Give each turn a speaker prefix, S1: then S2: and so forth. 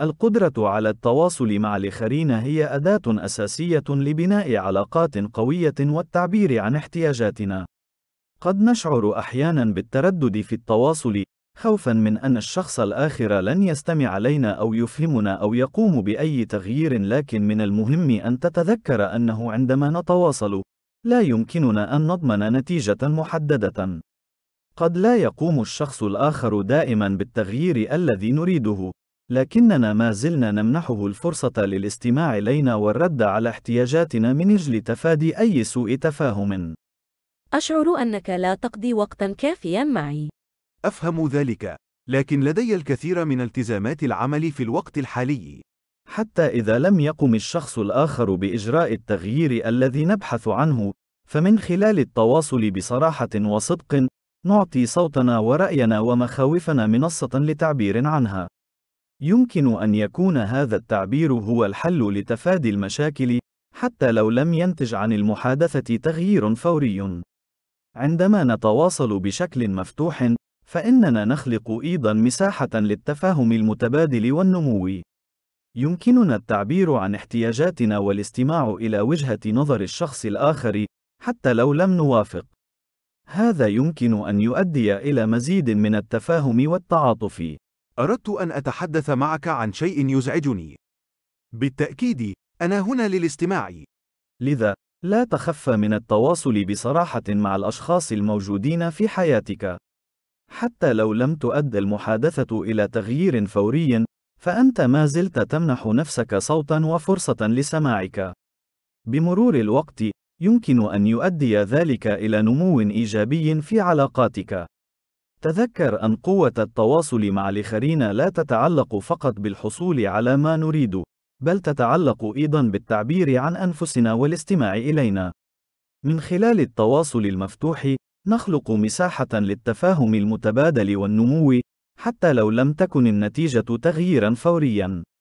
S1: القدرة على التواصل مع الآخرين هي أداة أساسية لبناء علاقات قوية والتعبير عن احتياجاتنا. قد نشعر أحيانًا بالتردد في التواصل، خوفًا من أن الشخص الآخر لن يستمع لنا أو يفهمنا أو يقوم بأي تغيير، لكن من المهم أن تتذكر أنه عندما نتواصل، لا يمكننا أن نضمن نتيجة محددة. قد لا يقوم الشخص الآخر دائمًا بالتغيير الذي نريده. لكننا ما زلنا نمنحه الفرصة للاستماع إلينا والرد على احتياجاتنا من أجل تفادي أي سوء تفاهم. أشعر أنك لا تقضي وقتًا كافيًا معي. أفهم ذلك، لكن لدي الكثير من التزامات العمل في الوقت الحالي. حتى إذا لم يقم الشخص الآخر بإجراء التغيير الذي نبحث عنه، فمن خلال التواصل بصراحة وصدق، نعطي صوتنا ورأينا ومخاوفنا منصة لتعبير عنها. يمكن أن يكون هذا التعبير هو الحل لتفادي المشاكل، حتى لو لم ينتج عن المحادثة تغيير فوري. عندما نتواصل بشكل مفتوح، فإننا نخلق أيضًا مساحة للتفاهم المتبادل والنمو. يمكننا التعبير عن احتياجاتنا والاستماع إلى وجهة نظر الشخص الآخر، حتى لو لم نوافق. هذا يمكن أن يؤدي إلى مزيد من التفاهم والتعاطف. أردت أن أتحدث معك عن شيء يزعجني. بالتأكيد، أنا هنا للاستماع. لذا، لا تخف من التواصل بصراحة مع الأشخاص الموجودين في حياتك. حتى لو لم تؤد المحادثة إلى تغيير فوري، فأنت ما زلت تمنح نفسك صوتًا وفرصة لسماعك. بمرور الوقت، يمكن أن يؤدي ذلك إلى نمو إيجابي في علاقاتك. تذكر أن قوة التواصل مع الآخرين لا تتعلق فقط بالحصول على ما نريد، بل تتعلق أيضًا بالتعبير عن أنفسنا والاستماع إلينا. من خلال التواصل المفتوح، نخلق مساحة للتفاهم المتبادل والنمو، حتى لو لم تكن النتيجة تغييرًا فوريًا.